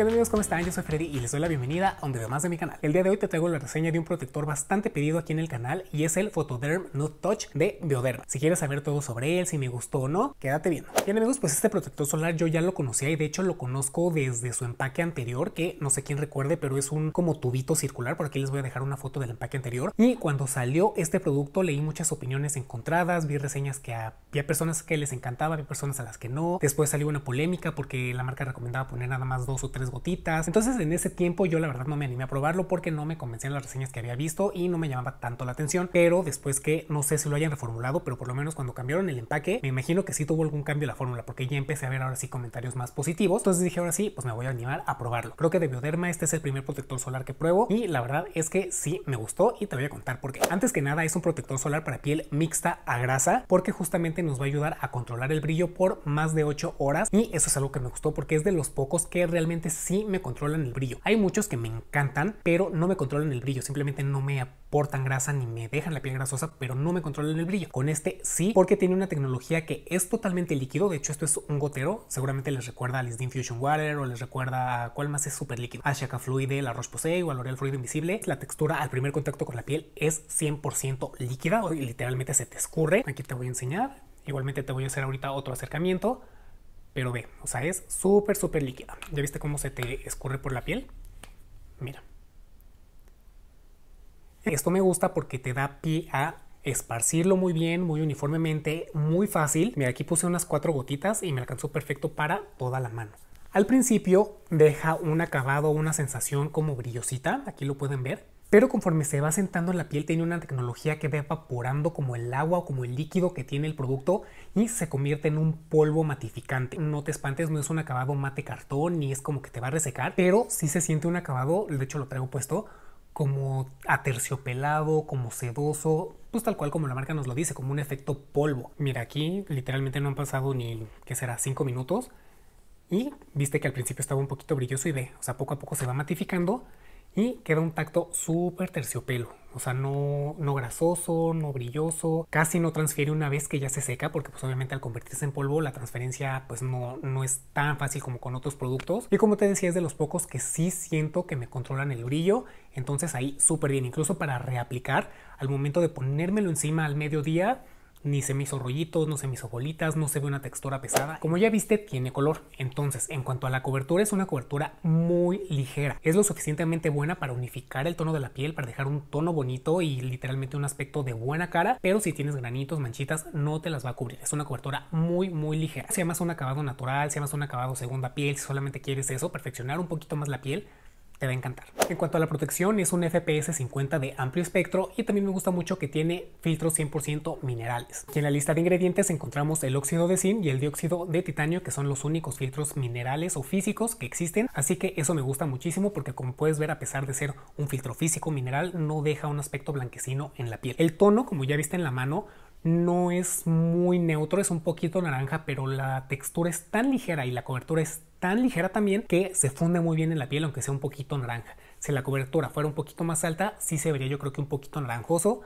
Bienvenidos, amigos? ¿Cómo están? Yo soy Freddy y les doy la bienvenida a donde video más de mi canal. El día de hoy te traigo la reseña de un protector bastante pedido aquí en el canal y es el Photoderm No Touch de Bioderma. Si quieres saber todo sobre él, si me gustó o no, quédate viendo. Bien amigos, pues este protector solar yo ya lo conocía y de hecho lo conozco desde su empaque anterior que no sé quién recuerde, pero es un como tubito circular, por aquí les voy a dejar una foto del empaque anterior. Y cuando salió este producto leí muchas opiniones encontradas, vi reseñas que había personas que les encantaba, había personas a las que no. Después salió una polémica porque la marca recomendaba poner nada más dos o tres gotitas. Entonces en ese tiempo yo la verdad no me animé a probarlo porque no me convencían las reseñas que había visto y no me llamaba tanto la atención. Pero después que no sé si lo hayan reformulado, pero por lo menos cuando cambiaron el empaque, me imagino que sí tuvo algún cambio la fórmula porque ya empecé a ver ahora sí comentarios más positivos. Entonces dije ahora sí, pues me voy a animar a probarlo. Creo que de Bioderma este es el primer protector solar que pruebo y la verdad es que sí me gustó y te voy a contar por qué antes que nada es un protector solar para piel mixta a grasa porque justamente nos va a ayudar a controlar el brillo por más de 8 horas y eso es algo que me gustó porque es de los pocos que realmente sí me controlan el brillo. Hay muchos que me encantan, pero no me controlan el brillo, simplemente no me aportan grasa ni me dejan la piel grasosa, pero no me controlan el brillo. Con este sí, porque tiene una tecnología que es totalmente líquido, de hecho esto es un gotero, seguramente les recuerda a Lisdin Fusion Water o les recuerda a cuál más es súper líquido, a Shaka Fluide, la Roche-Posay o a L'Oreal Fluido Invisible. La textura al primer contacto con la piel es 100% líquida, o literalmente se te escurre. Aquí te voy a enseñar, igualmente te voy a hacer ahorita otro acercamiento. Pero ve, o sea, es súper, súper líquida. ¿Ya viste cómo se te escurre por la piel? Mira. Esto me gusta porque te da pie a esparcirlo muy bien, muy uniformemente, muy fácil. Mira, aquí puse unas cuatro gotitas y me alcanzó perfecto para toda la mano. Al principio deja un acabado, una sensación como brillosita, aquí lo pueden ver pero conforme se va sentando en la piel, tiene una tecnología que va evaporando como el agua o como el líquido que tiene el producto y se convierte en un polvo matificante. No te espantes, no es un acabado mate cartón ni es como que te va a resecar, pero sí se siente un acabado, de hecho lo traigo puesto, como aterciopelado, como sedoso, pues tal cual como la marca nos lo dice, como un efecto polvo. Mira, aquí literalmente no han pasado ni, ¿qué será?, Cinco minutos. Y viste que al principio estaba un poquito brilloso y ve, o sea, poco a poco se va matificando y queda un tacto súper terciopelo. O sea, no, no grasoso, no brilloso, casi no transfiere una vez que ya se seca, porque pues obviamente al convertirse en polvo la transferencia pues no, no es tan fácil como con otros productos. Y como te decía, es de los pocos que sí siento que me controlan el brillo, entonces ahí súper bien, incluso para reaplicar, al momento de ponérmelo encima al mediodía, ni se me hizo rollitos, no se me hizo bolitas, no se ve una textura pesada. Como ya viste, tiene color. Entonces, en cuanto a la cobertura, es una cobertura muy ligera. Es lo suficientemente buena para unificar el tono de la piel, para dejar un tono bonito y literalmente un aspecto de buena cara. Pero si tienes granitos, manchitas, no te las va a cubrir. Es una cobertura muy, muy ligera. Si amas un acabado natural, si amas un acabado segunda piel, si solamente quieres eso, perfeccionar un poquito más la piel, te va a encantar. En cuanto a la protección, es un FPS 50 de amplio espectro y también me gusta mucho que tiene filtros 100% minerales. Y en la lista de ingredientes encontramos el óxido de zinc y el dióxido de titanio, que son los únicos filtros minerales o físicos que existen, así que eso me gusta muchísimo porque como puedes ver, a pesar de ser un filtro físico mineral, no deja un aspecto blanquecino en la piel. El tono, como ya viste en la mano, no es muy neutro, es un poquito naranja, pero la textura es tan ligera y la cobertura es tan ligera también que se funde muy bien en la piel, aunque sea un poquito naranja. Si la cobertura fuera un poquito más alta, sí se vería yo creo que un poquito naranjoso,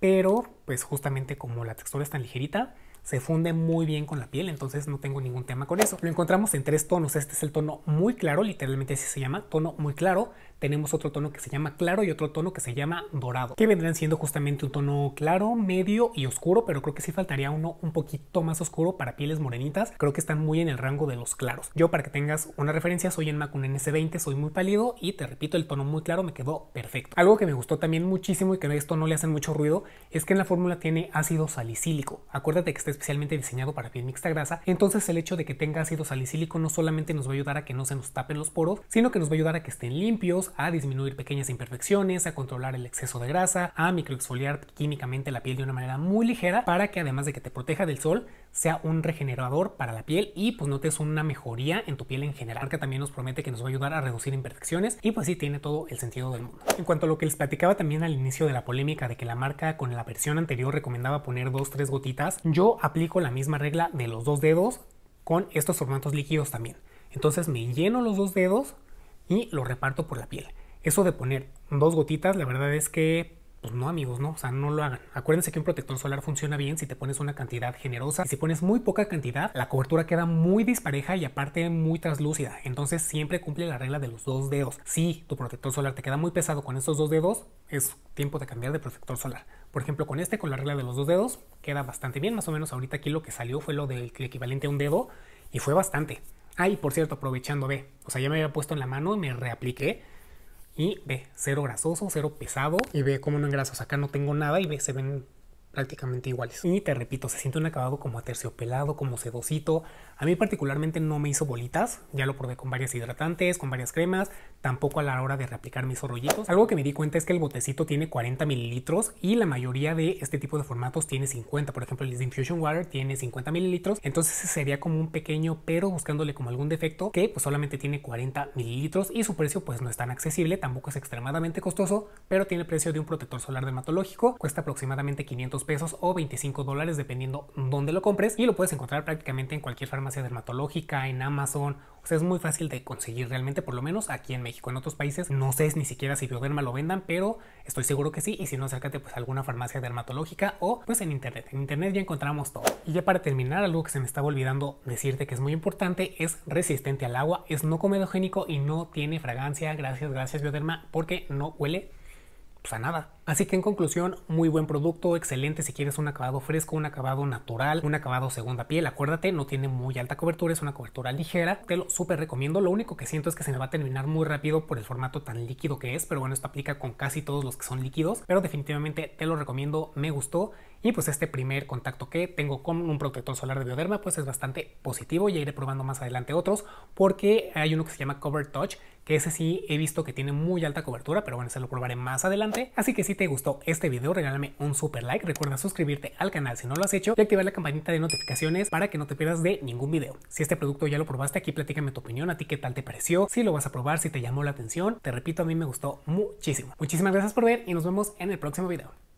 pero pues justamente como la textura es tan ligerita, se funde muy bien con la piel, entonces no tengo ningún tema con eso. Lo encontramos en tres tonos, este es el tono muy claro, literalmente así se llama, tono muy claro tenemos otro tono que se llama claro y otro tono que se llama dorado, que vendrán siendo justamente un tono claro, medio y oscuro, pero creo que sí faltaría uno un poquito más oscuro para pieles morenitas. Creo que están muy en el rango de los claros. Yo, para que tengas una referencia, soy en MAC un NS20, soy muy pálido y te repito, el tono muy claro me quedó perfecto. Algo que me gustó también muchísimo y que a esto no le hacen mucho ruido es que en la fórmula tiene ácido salicílico. Acuérdate que está especialmente diseñado para piel mixta grasa, entonces el hecho de que tenga ácido salicílico no solamente nos va a ayudar a que no se nos tapen los poros, sino que nos va a ayudar a que estén limpios, a disminuir pequeñas imperfecciones, a controlar el exceso de grasa, a microexfoliar químicamente la piel de una manera muy ligera para que además de que te proteja del sol, sea un regenerador para la piel y pues notes una mejoría en tu piel en general, que también nos promete que nos va a ayudar a reducir imperfecciones y pues sí tiene todo el sentido del mundo. En cuanto a lo que les platicaba también al inicio de la polémica de que la marca con la versión anterior recomendaba poner dos, tres gotitas, yo aplico la misma regla de los dos dedos con estos formatos líquidos también. Entonces me lleno los dos dedos, y lo reparto por la piel. Eso de poner dos gotitas, la verdad es que, pues no amigos, no, o sea, no lo hagan. Acuérdense que un protector solar funciona bien si te pones una cantidad generosa. Si pones muy poca cantidad, la cobertura queda muy dispareja y aparte muy translúcida. Entonces siempre cumple la regla de los dos dedos. Si tu protector solar te queda muy pesado con estos dos dedos, es tiempo de cambiar de protector solar. Por ejemplo, con este, con la regla de los dos dedos, queda bastante bien. Más o menos ahorita aquí lo que salió fue lo del equivalente a un dedo y fue bastante. Ay, por cierto, aprovechando, ve. O sea, ya me había puesto en la mano y me reapliqué. Y ve, cero grasoso, cero pesado. Y ve cómo no engrasas. Acá no tengo nada y ve, se ven prácticamente iguales. Y te repito, se siente un acabado como aterciopelado, como sedosito. A mí particularmente no me hizo bolitas, ya lo probé con varias hidratantes, con varias cremas, tampoco a la hora de reaplicar mis rollitos. Algo que me di cuenta es que el botecito tiene 40 mililitros y la mayoría de este tipo de formatos tiene 50. Por ejemplo, el Infusion Water tiene 50 mililitros, entonces sería como un pequeño pero buscándole como algún defecto que pues solamente tiene 40 mililitros y su precio pues no es tan accesible, tampoco es extremadamente costoso, pero tiene el precio de un protector solar dermatológico, cuesta aproximadamente 500 pesos o 25 dólares dependiendo dónde lo compres y lo puedes encontrar prácticamente en cualquier farmacia dermatológica, en Amazon. O sea, es muy fácil de conseguir realmente, por lo menos aquí en México. En otros países no sé ni siquiera si Bioderma lo vendan, pero estoy seguro que sí. Y si no, acércate pues alguna farmacia dermatológica o pues en internet. En internet ya encontramos todo. Y ya para terminar, algo que se me estaba olvidando decirte que es muy importante es resistente al agua, es no comedogénico y no tiene fragancia. Gracias, gracias Bioderma, porque no huele pues, a nada. Así que en conclusión, muy buen producto, excelente si quieres un acabado fresco, un acabado natural, un acabado segunda piel. Acuérdate, no tiene muy alta cobertura, es una cobertura ligera. Te lo súper recomiendo. Lo único que siento es que se me va a terminar muy rápido por el formato tan líquido que es, pero bueno, esto aplica con casi todos los que son líquidos. Pero definitivamente te lo recomiendo, me gustó. Y pues este primer contacto que tengo con un protector solar de bioderma pues es bastante positivo. Ya iré probando más adelante otros porque hay uno que se llama Cover Touch, que ese sí he visto que tiene muy alta cobertura, pero bueno, se lo probaré más adelante. Así que si te gustó este video, regálame un super like. Recuerda suscribirte al canal si no lo has hecho y activar la campanita de notificaciones para que no te pierdas de ningún video. Si este producto ya lo probaste, aquí platícame tu opinión, a ti qué tal te pareció, si lo vas a probar, si te llamó la atención. Te repito, a mí me gustó muchísimo. Muchísimas gracias por ver y nos vemos en el próximo video.